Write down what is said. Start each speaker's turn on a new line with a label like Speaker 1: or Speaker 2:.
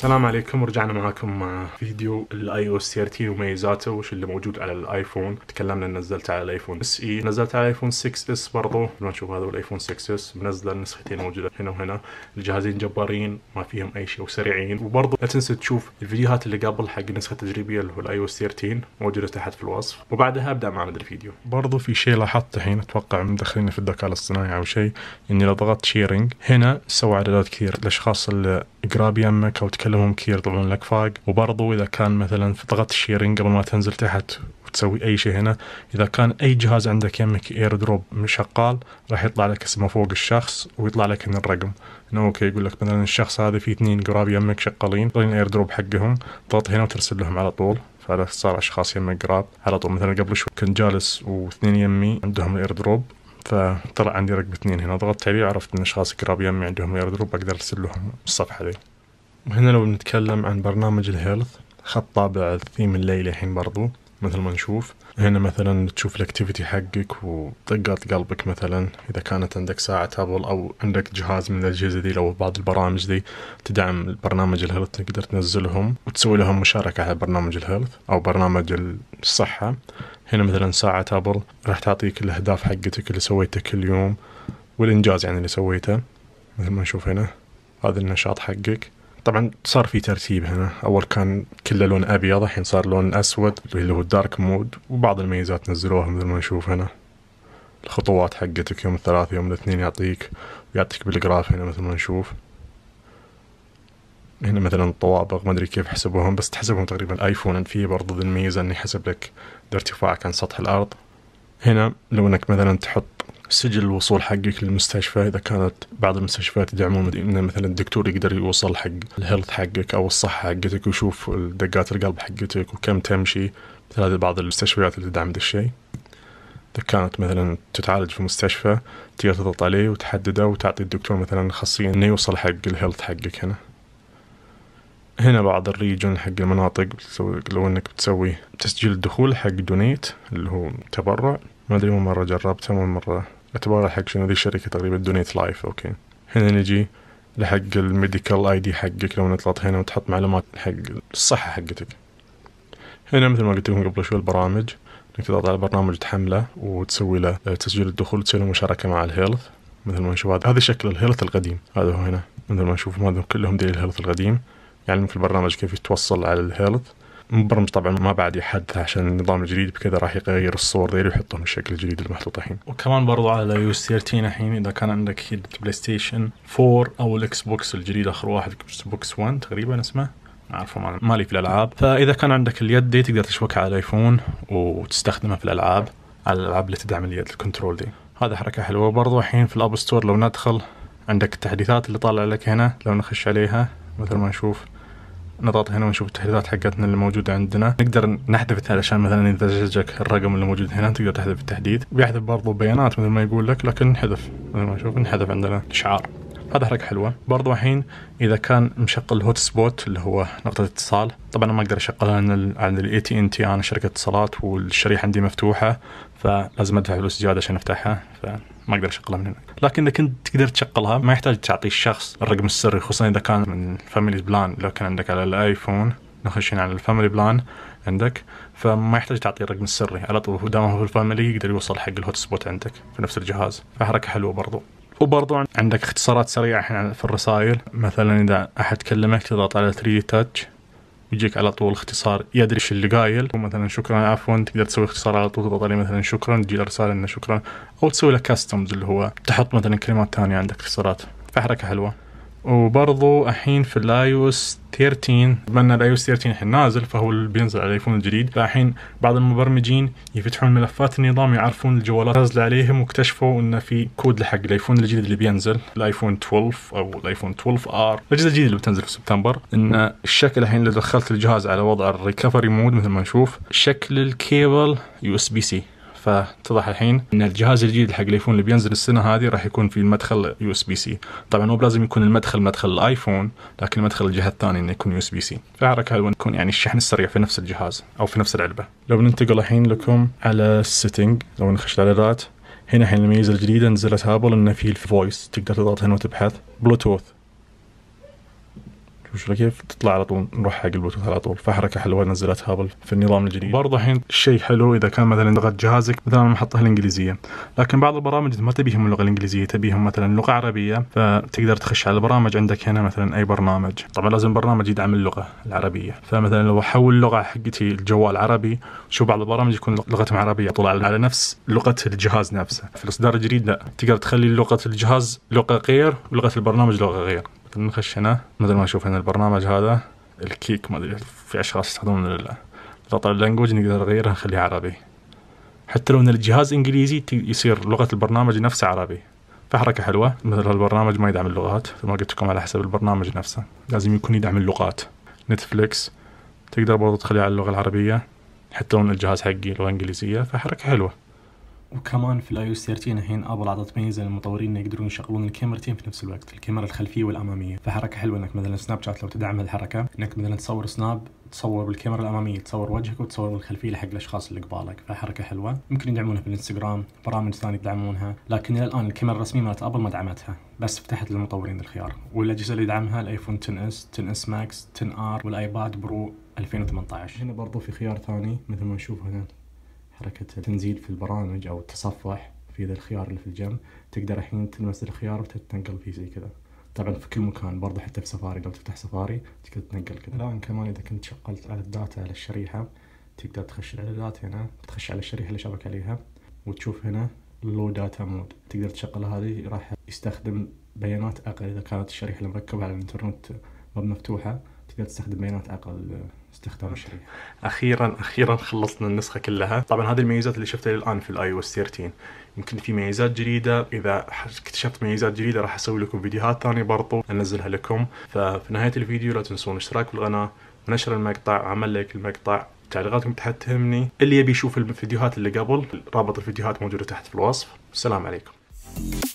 Speaker 1: السلام عليكم ورجعنا معاكم مع فيديو الاي او اس 13 وميزاته وش اللي موجود على الايفون تكلمنا نزلت على الايفون اس اي نزلت على الايفون 6 اس برضو ما نشوف هذا الايفون 6 اس منزله النسختين موجوده هنا وهنا الجهازين جبارين ما فيهم اي شيء وسريعين وبرضو لا تنسى تشوف الفيديوهات اللي قبل حق النسخه التجريبيه اللي هو الاي او اس 13 موجوده تحت في الوصف وبعدها ابدا معنا الفيديو برضو في شيء لاحظته الحين اتوقع مدخلين في الذكاء الاصطناعي او شيء اني لو ضغطت شيرنج هنا سوى اعدادات كثير الاشخاص اللي قراب يمك او تكلمهم كثير يطلعون لك فاق وبرضو اذا كان مثلا ضغطت الشيرين قبل ما تنزل تحت وتسوي اي شيء هنا اذا كان اي جهاز عندك يمك اير دروب شغال راح يطلع لك اسمه فوق الشخص ويطلع لك هنا الرقم انه اوكي يقول لك مثلا الشخص هذا في اثنين قراب يمك شغالين طلعين اير دروب حقهم ضغط هنا وترسل لهم على طول فهذا صار اشخاص يمك قراب على طول مثلا قبل شوي كنت جالس واثنين يمي عندهم الاير دروب فطلع عندي رقم اثنين هنا ضغطت عليه وعرفت ان اشخاص قراب يمي عندهم يارد روب اقدر ارسل لهم الصفحه ذي وهنا لو بنتكلم عن برنامج الهيلث خط طابع الثيم الليلي الحين برضو مثل ما نشوف هنا مثلا تشوف الاكتيفيتي حقك ودقات قلبك مثلا اذا كانت عندك ساعة ابل او عندك جهاز من الاجهزة دي لو بعض البرامج دي تدعم البرنامج الهيلث تقدر تنزلهم وتسوي لهم مشاركة على برنامج الهيلث او برنامج الصحة هنا مثلا ساعة ابل راح تعطيك الاهداف حقتك اللي سويتها كل يوم والانجاز يعني اللي سويته مثل ما نشوف هنا هذا النشاط حقك طبعا صار في ترتيب هنا اول كان كله لون ابيض الحين صار لون اسود اللي هو الدارك مود وبعض الميزات نزلوها مثل ما نشوف هنا الخطوات حقتك يوم الثلاثاء يوم الاثنين يعطيك ويعطيك بالجراف هنا مثل ما نشوف هنا مثلا الطوابق ما ادري كيف حسبوهم بس تحسبهم تقريبا الايفون في برضه الميزه انه يحسب لك ارتفاعك عن سطح الارض هنا لو انك مثلا تحط سجل الوصول حقك للمستشفى اذا كانت بعض المستشفيات يدعمون ان مثلا الدكتور يقدر يوصل حق الهيلث حقك او الصحه حقتك ويشوف دقات القلب حقتك وكم تمشي مثل هذه بعض المستشفيات اللي تدعم ذا الشيء اذا كانت مثلا تتعالج في مستشفى تقدر تضغط عليه وتحدده وتعطي الدكتور مثلا خاصيه انه يوصل حق الهيلث حقك هنا هنا بعض الريجن حق المناطق بتسوي لو انك بتسوي تسجيل الدخول حق دونيت اللي هو تبرع ما ادري مرة جربته مرة اعتبارها حق شنو ذي الشركه تقريبا دونيت لايف اوكي هنا نجي لحق الميديكال اي دي حقك لو نطلع هنا وتحط معلومات حق الصحه حقتك هنا مثل ما قلت لكم قبل شوي البرامج انك تضغط على البرنامج تحمله وتسوي له آه، تسجيل الدخول وتسوي له مشاركه مع الهيلث مثل ما نشوف هذا شكل الهيلث القديم هذا هو هنا مثل ما نشوف هذول كلهم دليل الهيلث القديم يعلمك يعني البرنامج كيف يتوصل على الهيلث مبرمج طبعا ما بعد يحدث عشان النظام الجديد بكذا راح يغير الصور ذي ويحطهم بالشكل الجديد المحطوط الحين وكمان برضو على يو اس 13 الحين اذا كان عندك بلاي ستيشن 4 او الاكس بوكس الجديد اخر واحد اكس بوكس 1 تقريبا اسمه اعرفه مالي في الالعاب فاذا كان عندك اليد دي تقدر تشبكها على الايفون وتستخدمها في الالعاب على الالعاب اللي تدعم اليد الكنترول دي هذا حركه حلوه وبرضو الحين في الاب ستور لو ندخل عندك التحديثات اللي طالع لك هنا لو نخش عليها مثل ما نشوف نضغط هنا ونشوف التحديثات حقتنا اللي موجوده عندنا نقدر نحذف علشان مثلا اذا سجلك الرقم اللي موجود هنا تقدر تحذف التحديث بيحذف برضو بيانات مثل ما يقول لك لكن نحذف مثل ما نشوف نحذف عندنا اشعار هذا حركه حلوه برضو الحين اذا كان مشغل الهوت سبوت اللي هو نقطه اتصال طبعا انا ما اقدر اشغلها عن الاي تي ان تي انا شركه اتصالات والشريحه عندي مفتوحه فلازم ادفع فلوس زياده عشان افتحها فما اقدر اشغلها من هناك لكن اذا كنت تقدر تشغلها ما يحتاج تعطي الشخص الرقم السري خصوصا اذا كان من فاميلي بلان لو كان عندك على الايفون نخش على الفاميلي بلان عندك فما يحتاج تعطي الرقم السري على طول دام هو في الفاميلي يقدر يوصل حق الهوت سبوت عندك في نفس الجهاز فحركه حلوه برضو وبرضو عندك اختصارات سريعه في الرسائل مثلا اذا احد كلمك تضغط على 3 تاتش يجيك على طول اختصار يدري ايش اللي قايل ومثلا شكرا عفوا تقدر تسوي اختصار على طول تضغط عليه مثلا شكرا تجي رساله انه شكرا او تسوي له كاستمز اللي هو تحط مثلا كلمات ثانيه عندك اختصارات فحركه حلوه وبرضو الحين في الايوس 13 بما ان الايوس 13 الحين نازل فهو اللي بينزل على الايفون الجديد فالحين بعض المبرمجين يفتحون ملفات النظام يعرفون الجوالات نازله عليهم واكتشفوا انه في كود لحق الايفون الجديد اللي بينزل الايفون 12 او الايفون 12 ار الاجهزه الجديده اللي بتنزل في سبتمبر ان الشكل الحين لو دخلت الجهاز على وضع الريكفري مود مثل ما نشوف شكل الكيبل يو اس بي سي فاتضح الحين ان الجهاز الجديد حق الايفون اللي بينزل السنه هذه راح يكون في المدخل يو اس بي سي طبعا هو بلازم يكون المدخل مدخل الايفون لكن المدخل الجهه الثانيه انه يكون يو اس بي سي فحركه حلوه يكون يعني الشحن السريع في نفس الجهاز او في نفس العلبه لو بننتقل الحين لكم على السيتنج لو نخش الاعدادات هنا الحين الميزه الجديده نزلت هابل انه في الفويس تقدر تضغط هنا وتبحث بلوتوث مش كيف تطلع على طول نروح حق البلوتوث على طول فحركه حلوه نزلت هابل في النظام الجديد برضه الحين شيء حلو اذا كان مثلا لغه جهازك مثلا محطه الانجليزيه لكن بعض البرامج ما تبيهم اللغه الانجليزيه تبيهم مثلا لغه عربيه فتقدر تخش على البرامج عندك هنا مثلا اي برنامج طبعا لازم برنامج يدعم اللغه العربيه فمثلا لو احول اللغه حقتي الجوال عربي شوف بعض البرامج يكون لغتهم عربيه طلع على نفس لغه الجهاز نفسه في الاصدار الجديد لا تقدر تخلي لغه الجهاز لغه غير ولغه البرنامج لغه غير هنا مثل ما نشوف هنا البرنامج هذا الكيك ما ادري في اشخاص يستخدمون ولا لا على اللانجوج نقدر نغيرها نخليها عربي حتى لو ان الجهاز انجليزي يصير لغه البرنامج نفسه عربي فحركة حلوة مثل هالبرنامج ما يدعم اللغات مثل ما قلت لكم على حسب البرنامج نفسه لازم يكون يدعم اللغات نتفليكس تقدر برضو تخليه على اللغة العربية حتى لو ان الجهاز حقي لغة انجليزية فحركة حلوة وكمان في الاي او 13 الحين ابل اعطت ميزه للمطورين انه يقدرون يشغلون الكاميرتين في نفس الوقت الكاميرا الخلفيه والاماميه فحركه حلوه انك مثلا سناب شات لو تدعم هالحركه انك مثلا تصور سناب تصور بالكاميرا الاماميه تصور وجهك وتصور بالخلفيه حق الاشخاص اللي قبالك فحركه حلوه ممكن يدعمونها في الانستغرام برامج ثانيه يدعمونها لكن الى الان الكاميرا الرسميه مالت ابل ما دعمتها بس فتحت للمطورين الخيار والاجهزه اللي يدعمها الايفون 10 اس 10 اس ماكس 10 ار والايباد برو 2018 هنا برضو في خيار ثاني مثل ما نشوف هنا حركة التنزيل في البرامج أو التصفح في ذا الخيار اللي في الجنب تقدر الحين تلمس الخيار وتتنقل فيه زي كذا طبعا في كل مكان برضه حتى في سفاري لو تفتح سفاري تقدر تتنقل كذا الآن كمان إذا كنت شغلت على الداتا على الشريحة تقدر تخش الإعدادات هنا تخش على الشريحة اللي شبك عليها وتشوف هنا لو داتا مود تقدر تشغل هذه راح يستخدم بيانات أقل إذا كانت الشريحة المركبة على الإنترنت مو مفتوحة تقدر تستخدم بيانات أقل استخدام الشريحه اخيرا اخيرا خلصنا النسخه كلها طبعا هذه الميزات اللي شفتها الان في الاي او اس 13 يمكن في ميزات جديده اذا اكتشفت ميزات جديده راح اسوي لكم فيديوهات ثانيه برضو انزلها لكم ففي نهايه الفيديو لا تنسون الاشتراك في القناه ونشر المقطع عمل لايك المقطع تعليقاتكم تحت تهمني اللي يبي يشوف الفيديوهات اللي قبل رابط الفيديوهات موجوده تحت في الوصف والسلام عليكم